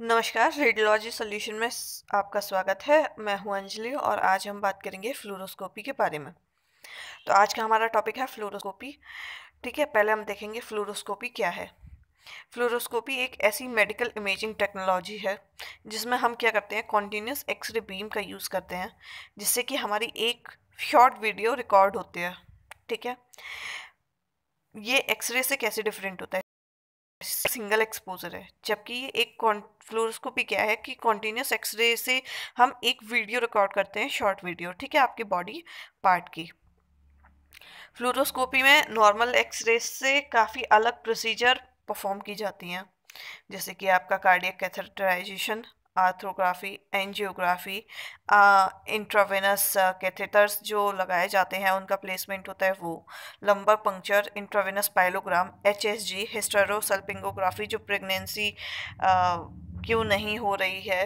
नमस्कार radiology solution में आपका स्वागत है मैं हूं अंजलि और आज हम बात करेंगे फ्लोरोस्कोपी के बारे में तो आज का हमारा टॉपिक है फ्लोरोस्कोपी ठीक है पहले हम देखेंगे फ्लोरोस्कोपी क्या है फ्लोरोस्कोपी एक ऐसी मेडिकल इमेजिंग टेक्नोलॉजी है जिसमें हम क्या करते हैं कॉन्टीन्यूस एक्सरे बीम का यूज़ करते हैं जिससे कि हमारी एक शॉर्ट वीडियो रिकॉर्ड होती है ठीक है ये एक्सरे से कैसे डिफरेंट होता है सिंगल एक्सपोजर है जबकि ये एक फ्लोरोस्कोपी क्या है कि कॉन्टीन्यूस एक्सरे से हम एक वीडियो रिकॉर्ड करते हैं शॉर्ट वीडियो ठीक है आपके बॉडी पार्ट की फ्लोरोस्कोपी में नॉर्मल एक्सरे से काफ़ी अलग प्रोसीजर परफॉर्म की जाती हैं जैसे कि आपका cardiac catheterization arthrography angiography intravenous catheters जो लगाए जाते हैं उनका प्लेसमेंट होता है वो lumbar puncture intravenous pyelogram H S G hysterosalpingography जो प्रेगनेंसी क्यों नहीं हो रही है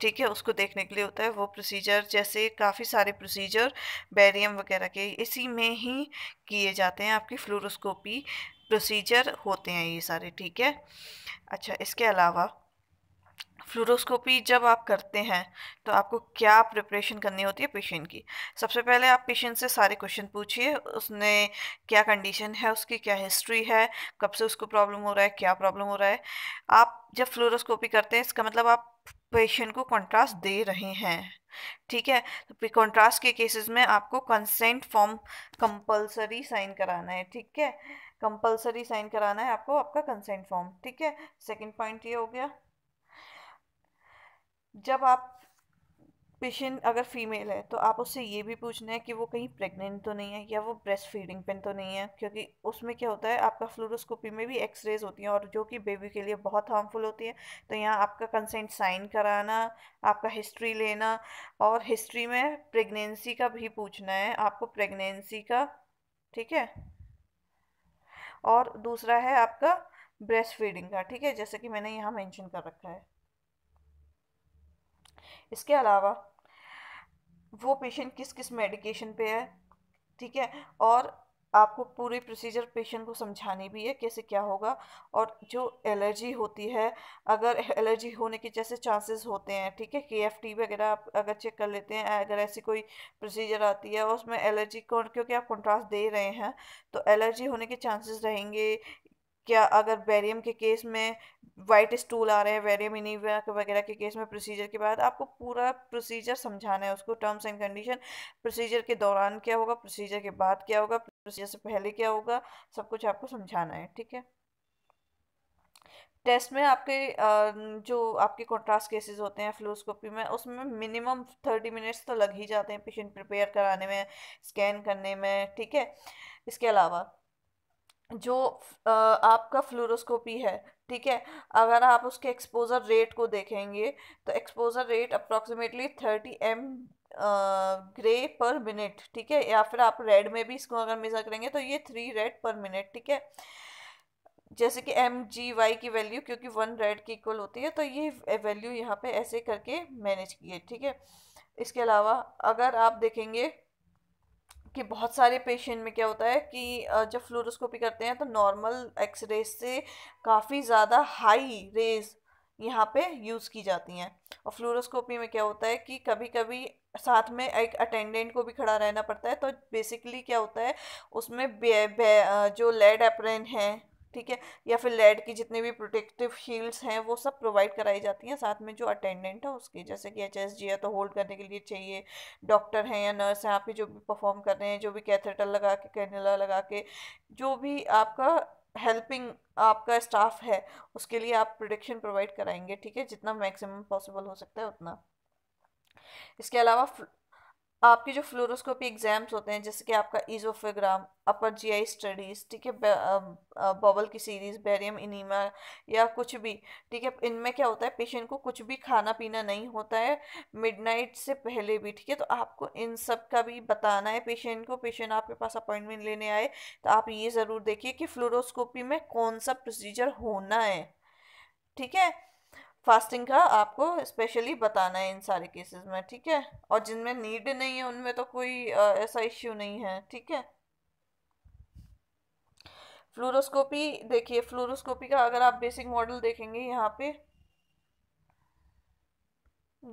ठीक है उसको देखने के लिए होता है वो प्रोसीजर जैसे काफ़ी सारे प्रोसीजर बैरियम वगैरह के इसी में ही किए जाते हैं आपकी फ्लोरोस्कोपी प्रोसीजर होते हैं ये सारे ठीक है अच्छा इसके अलावा फ्लूरोस्कोपी जब आप करते हैं तो आपको क्या प्रिपरेशन करनी होती है पेशेंट की सबसे पहले आप पेशेंट से सारे क्वेश्चन पूछिए उसने क्या कंडीशन है उसकी क्या हिस्ट्री है कब से उसको प्रॉब्लम हो रहा है क्या प्रॉब्लम हो रहा है आप जब फ्लूरोस्कोपी करते हैं इसका मतलब आप पेशेंट को कॉन्ट्रास्ट दे रहे हैं ठीक है तो कॉन्ट्रास्ट के केसेस में आपको कंसेंट फॉर्म कंपलसरी साइन कराना है ठीक है कंपलसरी साइन कराना है आपको आपका कंसेंट फॉर्म ठीक है सेकेंड पॉइंट ये हो गया जब आप पेशेंट अगर फीमेल है तो आप उससे ये भी पूछना है कि वो कहीं प्रेग्नेंट तो नहीं है या वो ब्रेस्ट फीडिंग पेन तो नहीं है क्योंकि उसमें क्या होता है आपका फ्लोरोस्कोपी में भी एक्सरेज होती हैं और जो कि बेबी के लिए बहुत हार्मफुल होती है तो यहाँ आपका कंसेंट साइन कराना आपका हिस्ट्री लेना और हिस्ट्री में प्रेगनेंसी का भी पूछना है आपको प्रेगनेंसी का ठीक है और दूसरा है आपका ब्रेस्ट फीडिंग का ठीक है जैसे कि मैंने यहाँ मेंशन कर रखा है इसके अलावा वो पेशेंट किस किस मेडिकेशन पे है ठीक है और आपको पूरी प्रोसीजर पेशेंट को समझानी भी है कैसे क्या होगा और जो एलर्जी होती है अगर एलर्जी होने के जैसे चांसेस होते हैं ठीक है के एफ टी वगैरह आप अगर चेक कर लेते हैं अगर ऐसी कोई प्रोसीजर आती है और उसमें एलर्जी को क्योंकि आप कंट्रास्ट दे रहे हैं तो एलर्जी होने के चांसेस रहेंगे क्या अगर बैरियम के केस में वाइट स्टूल आ रहे हैं वेरियम इनिविया वगैरह के केस में प्रोसीजर के बाद आपको पूरा प्रोसीजर समझाना है उसको टर्म्स एंड कंडीशन प्रोसीजर के दौरान क्या होगा प्रोसीजर के बाद क्या होगा प्रोसीजर से पहले क्या होगा सब कुछ आपको समझाना है ठीक है टेस्ट में आपके जो आपके कॉन्ट्रास्ट केसेस होते हैं फ्लोस्कोपी में उसमें मिनिमम थर्टी मिनट्स तो लग ही जाते हैं पेशेंट प्रिपेयर कराने में स्कैन करने में ठीक है इसके अलावा जो आपका फ्लोरोस्कोपी है ठीक है अगर आप उसके एक्सपोज़र रेट को देखेंगे तो exposure rate approximately thirty m gray per minute ठीक है या फिर आप रेड में भी इसको अगर मेज़र करेंगे तो ये थ्री रेड पर मिनट ठीक है जैसे कि एम जी वाई की वैल्यू क्योंकि वन रेड की इक्वल होती है तो ये वैल्यू यहाँ पे ऐसे करके मैनेज की है ठीक है इसके अलावा अगर आप देखेंगे कि बहुत सारे पेशेंट में क्या होता है कि जब फ्लोरोस्कोपी करते हैं तो नॉर्मल एक्स से काफ़ी ज़्यादा हाई रेज यहाँ पे यूज़ की जाती हैं और फ्लोरोस्कोपी में क्या होता है कि कभी कभी साथ में एक अटेंडेंट को भी खड़ा रहना पड़ता है तो बेसिकली क्या होता है उसमें बे, बे, जो लेड एप्रेन है ठीक है या फिर लेड की जितने भी प्रोटेक्टिव शील्ड्स हैं वो सब प्रोवाइड कराई जाती हैं साथ में जो अटेंडेंट है उसकी जैसे कि एच एस जी है तो होल्ड करने के लिए चाहिए डॉक्टर हैं या नर्स हैं ही जो भी परफॉर्म कर रहे हैं जो भी कैथेटर लगा के कैनला लगा के जो भी आपका हेल्पिंग आपका स्टाफ है उसके लिए आप प्रोटेक्शन प्रोवाइड कराएंगे ठीक है जितना मैक्सिमम पॉसिबल हो सकता है उतना इसके अलावा आपके जो फ्लोरोस्कोपी एग्ज़ाम्स होते हैं जैसे कि आपका ईजोफेग्राम अपर जीआई स्टडीज़ ठीक है बबल की सीरीज़ बैरियम इनिमा या कुछ भी ठीक है इनमें क्या होता है पेशेंट को कुछ भी खाना पीना नहीं होता है मिडनाइट से पहले भी ठीक है तो आपको इन सब का भी बताना है पेशेंट को पेशेंट आपके पास अपॉइंटमेंट लेने आए तो आप ये ज़रूर देखिए कि फ्लोरोस्कोपी में कौन सा प्रोसीजर होना है ठीक है फास्टिंग का आपको स्पेशली बताना है इन सारे केसेस में ठीक है और जिनमें नीड नहीं है उनमें तो कोई ऐसा इश्यू नहीं है ठीक है फ्लोरोस्कोपी देखिए फ्लोरोस्कोपी का अगर आप बेसिक मॉडल देखेंगे यहाँ पे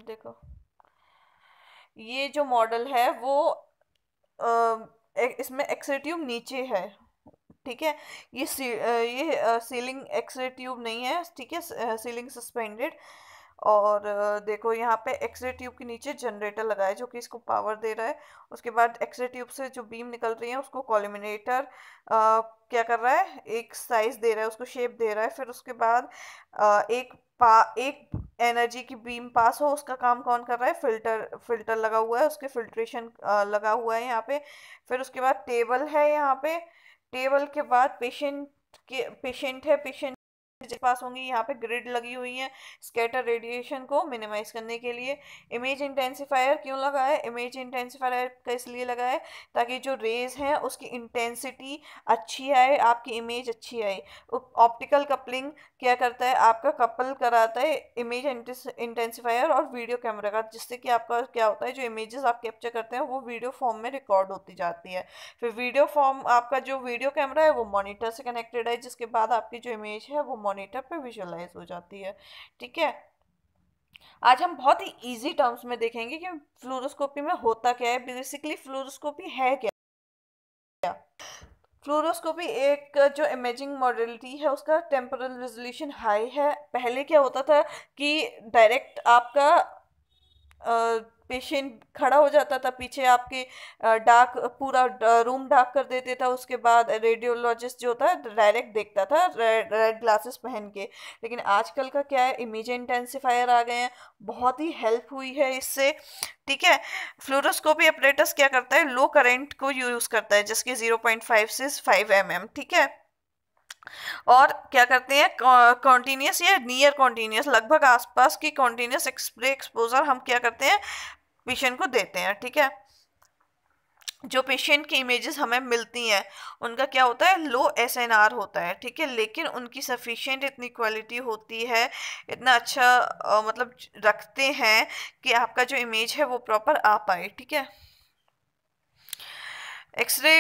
देखो ये जो मॉडल है वो आ, इसमें एक्सेटिव नीचे है ठीक है ये सी ये सीलिंग एक्सरे ट्यूब नहीं है ठीक है सीलिंग सस्पेंडेड और देखो यहाँ पे एक्सरे ट्यूब के नीचे जनरेटर लगा है जो कि इसको पावर दे रहा है उसके बाद एक्सरे ट्यूब से जो बीम निकल रही है उसको कॉलिमिनेटर क्या कर रहा है एक साइज दे रहा है उसको शेप दे रहा है फिर उसके बाद आ, एक पा एक एनर्जी की बीम पास हो उसका काम कौन कर रहा है फिल्टर फिल्टर लगा हुआ है उसके फिल्ट्रेशन लगा हुआ है यहाँ पे फिर उसके बाद टेबल है यहाँ पे टेबल के बाद पेशेंट के पेशेंट है पेशेंट पास होंगी यहाँ पे ग्रिड लगी हुई है स्केटर रेडिएशन को मिनिमाइज करने के लिए इमेज इंटेंसिफायर क्यों लगा है इमेज इंटेंसिफायर का इसलिए लगा है ताकि जो रेज है उसकी इंटेंसिटी अच्छी आए आपकी इमेज अच्छी आए ऑप्टिकल कपलिंग क्या करता है आपका कपल कराता है इमेज इंटेंसिफायर और वीडियो कैमरा का जिससे कि आपका क्या होता है जो इमेजेस आप कैप्चर करते हैं वो वीडियो फॉर्म में रिकॉर्ड होती जाती है फिर वीडियो फॉर्म आपका जो वीडियो कैमरा है वो मॉनिटर से कनेक्टेड है जिसके बाद आपकी जो इमेज है वो मॉनिटर पे विजुअलाइज हो जाती है ठीक है आज हम बहुत ही इजी टर्म्स में देखेंगे कि फ्लोरोस्कोपी में होता क्या है बेसिकली फ्लोरोस्कोपी है क्या फ्लोरोस्कोपी एक जो इमेजिंग मॉडलिटी है उसका टेम्पोरल रेजोल्यूशन हाई है पहले क्या होता था कि डायरेक्ट आपका आ, पेशेंट खड़ा हो जाता था पीछे आपके डार्क पूरा रूम डार्क कर देते था उसके बाद रेडियोलॉजिस्ट जो होता है डायरेक्ट देखता था रेड रेड ग्लासेस पहन के लेकिन आजकल का क्या है इमेज इंटेंसिफायर आ गए हैं बहुत ही हेल्प हुई है इससे ठीक है फ्लोरोस्कोपी ऑपरेटर्स क्या करता है लो करेंट को यूज़ करता है जिसके फाइव से फाइव एम mm, ठीक है और क्या करते हैं कॉन्टीन्यूस या नियर कॉन्टीन्यूस लगभग आसपास की कॉन्टीन्यूस एक्सप्रे एक्सपोजर हम क्या करते हैं पेशेंट को देते हैं ठीक है जो पेशेंट की इमेजेस हमें मिलती हैं उनका क्या होता है लो एस एन आर होता है ठीक है लेकिन उनकी सफिशेंट इतनी क्वालिटी होती है इतना अच्छा आ, मतलब रखते हैं कि आपका जो इमेज है वो प्रॉपर आ पाए ठीक है एक्सरे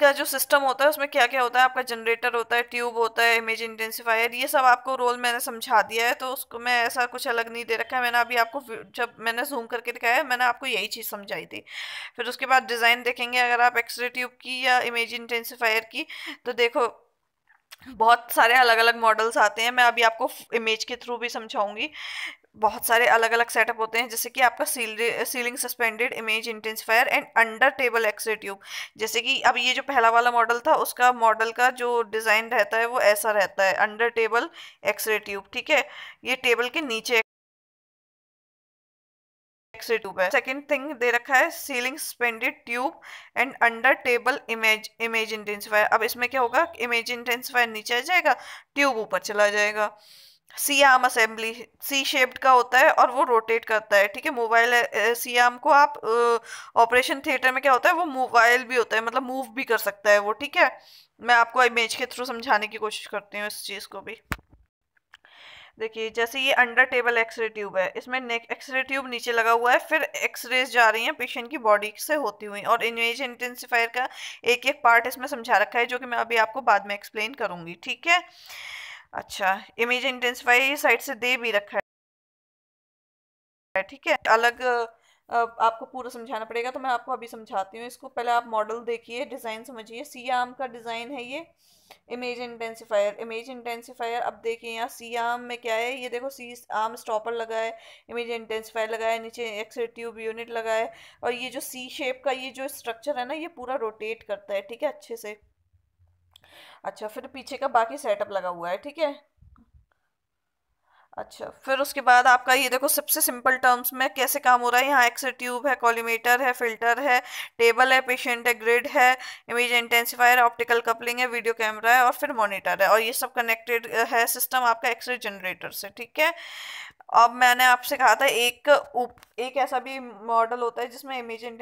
का जो सिस्टम होता है उसमें क्या क्या होता है आपका जनरेटर होता है ट्यूब होता है इमेज इंटेंसिफायर ये सब आपको रोल मैंने समझा दिया है तो उसको मैं ऐसा कुछ अलग नहीं दे रखा है मैंने अभी आपको जब मैंने जूम करके दिखाया है मैंने आपको यही चीज़ समझाई थी फिर उसके बाद डिज़ाइन देखेंगे अगर आप एक्सरे ट्यूब की या इमेज इंटेंसीफायर की तो देखो बहुत सारे अलग अलग मॉडल्स आते हैं मैं अभी आपको इमेज के थ्रू भी समझाऊंगी बहुत सारे अलग अलग सेटअप होते हैं जैसे कि आपका ceiling suspended image intensifier and under table X-ray tube जैसे कि अब ये जो पहला वाला मॉडल था उसका मॉडल का जो डिज़ाइन रहता है वो ऐसा रहता है अंडर टेबल एक्सरे ट्यूब ठीक है ये टेबल के नीचे एक्सरे ट्यूब है सेकेंड थिंग दे रखा है ceiling suspended tube and under table image image intensifier अब इसमें क्या होगा इमेज इंटेंसिफायर नीचे आ जाएगा ट्यूब ऊपर चला जाएगा C arm assembly C shaped का होता है और वो रोटेट करता है ठीक है मोबाइल सी आर्म को आप ऑपरेशन थिएटर में क्या होता है वो मोबाइल भी होता है मतलब मूव भी कर सकता है वो ठीक है मैं आपको इमेज के थ्रू समझाने की कोशिश करती हूँ इस चीज़ को भी देखिए जैसे ये अंडर टेबल एक्सरे ट्यूब है इसमें नेक एक्सरे ट्यूब नीचे लगा हुआ है फिर एक्सरेज जा रही हैं पेशेंट की बॉडी से होती हुई और इमेज इंटेंसिफायर का एक एक पार्ट इसमें समझा रखा है जो कि मैं अभी आपको बाद में एक्सप्लेन करूँगी ठीक है अच्छा इमेज इंटेंसिफाई साइड से दे भी रखा है ठीक है अलग आपको पूरा समझाना पड़ेगा तो मैं आपको अभी समझाती हूँ इसको पहले आप मॉडल देखिए डिज़ाइन समझिए सी आम का डिज़ाइन है ये इमेज इंटेंसिफायर इमेज इंटेंसिफायर अब देखिए यहाँ सी आम में क्या है ये देखो सी आम स्टॉपर लगा है इमेज इंटेंसिफायर लगा है नीचे एक्सरे ट्यूब यूनिट लगा है और ये जो सी शेप का ये जो स्ट्रक्चर है ना ये पूरा रोटेट करता है ठीक है अच्छे से अच्छा फिर पीछे का बाकी सेटअप लगा हुआ है ठीक है अच्छा फिर उसके बाद आपका ये देखो सबसे सिंपल टर्म्स में कैसे काम हो रहा है यहाँ एक्सरे ट्यूब है कॉलीमीटर है फिल्टर है टेबल है पेशेंट है ग्रिड है इमेज इंटेंसिफायर ऑप्टिकल कपलिंग है वीडियो कैमरा है और फिर मॉनिटर है और ये सब कनेक्टेड है सिस्टम आपका एक्सरे जनरेटर से ठीक है अब मैंने आपसे कहा था एक एक ऐसा भी मॉडल होता है जिसमें इमेज